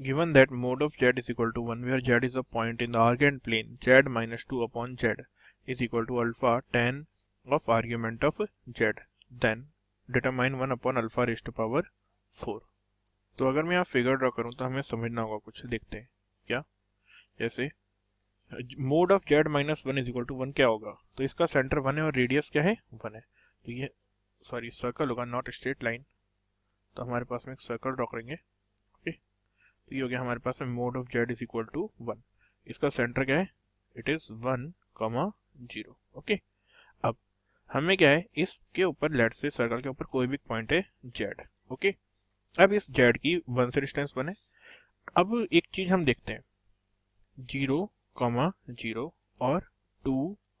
Given that mod of z is equal to 1 where z is a point in the argand plane z minus 2 upon z is equal to alpha tan of argument of z then determine 1 upon alpha raised to power 4 तो अगर मैं यहाँ figure draw करूँ तो हमें समझना होगा कुछ देखते हैं क्या जैसे mod of Z minus one is equal to one क्या होगा तो इसका सेंटर वन है और रेडियस क्या है वन है तो ये सॉरी सर्कल होगा नॉट स्ट्रेट लाइन तो हमारे पास में एक सर्कल ड्रॉ करेंगे तो ये हो गया हमारे पास में mod of Z is equal to one इसका सेंटर क्या है it is one comma zero okay अब हमें क्या है इसके ऊपर लेट से सर्कल के ऊपर कोई भी पॉइंट है जेड ओके अब इस जेड की वन से डिस्टेंस वन है अब एक चीज हम देखते हैं जीरो कॉमा जीरो और टू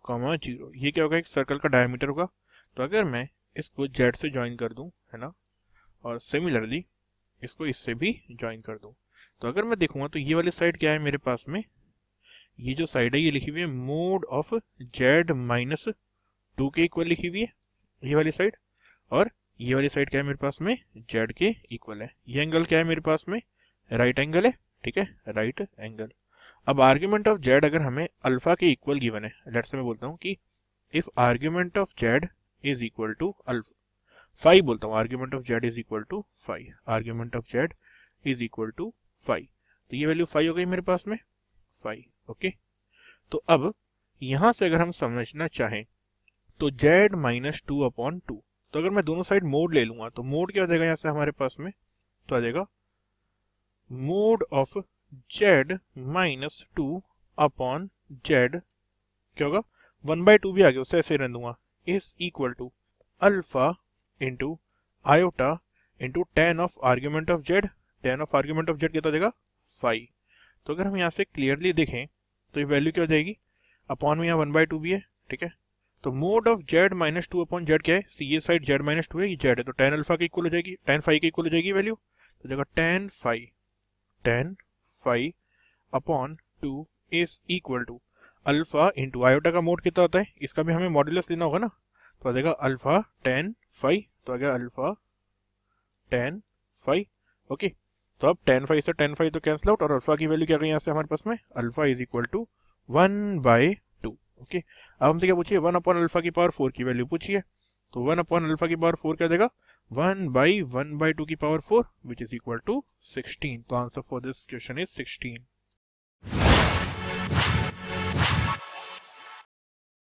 कॉमा जीरो ये क्या होगा एक सर्कल का डायमीटर होगा तो अगर मैं इसको जेड से ज्वाइन कर दूं है ना और सिमिलरली इसको इससे भी ज्वाइन कर दूं तो अगर मैं देखूंगा तो ये वाली साइड क्या है मेरे पास में ये जो साइड है ये लिखी हुई है mod of Z minus two के इक्वल लिखी हुई है ये वाली साइड और ये वाली साइड क्या है मेरे पास में जेड के इक्वल है ये एंगल क्या है मेरे पास में राइट एंगल है ठीक है राइट एंगल अब आर्ग्यूमेंट ऑफ जेड अगर हमें अल्फा के इक्वल गिवन है लेट से मैं बोलता हूँ कि if argument of Z is equal to alpha five बोलता हूँ argument of Z is equal to five argument of Z is equal to five तो ये वैल्यू फाइव हो गई मेरे पास में फाइव ओके तो अब यहां से अगर हम समझना चाहें तो Z minus two upon two तो अगर मैं दोनों साइड मोड ले लूंगा तो मोड क्या आ जाएगा यहां से हमारे पास में तो आ जाएगा mod of Z minus two upon Z क्या होगा वन बाय टू भी आ गया उससे ऐसे रह दूंगा is equal to alpha into iota into tan of argument of Z tan of argument of Z कितना हो जाएगा फाइव तो अगर हम यहाँ से क्लियरली देखें तो ये वैल्यू क्या हो जाएगी अपॉन में यहाँ वन बाई टू भी है ठीक है तो mod of Z minus two upon Z क्या है see a side Z minus two है ये जेड है तो टेन अल्फा की इक्वल हो जाएगी टेन फाइव की इक्वल हो जाएगी वैल्यू तो जगह tan five tan five upon two is equal to alpha into iota का मोड कितना होता है इसका भी हमें मॉड्यूलस लेना होगा ना तो आ जाएगा अल्फा टेन फाइव तो आ गया अल्फा टेन फाइव ओके तो अब टेन फाइव से टेन फाइव तो कैंसिल आउट और अल्फा की वैल्यू क्या गई यहाँ से हमारे पास में alpha is equal to one by two okay अब हमसे क्या पूछिए वन अपॉन अल्फा की पावर फोर की वैल्यू पूछिए तो वन अपॉन अल्फा की पावर फोर क्या देगा one by one by two की power four which is equal to sixteen तो answer for this question is sixteen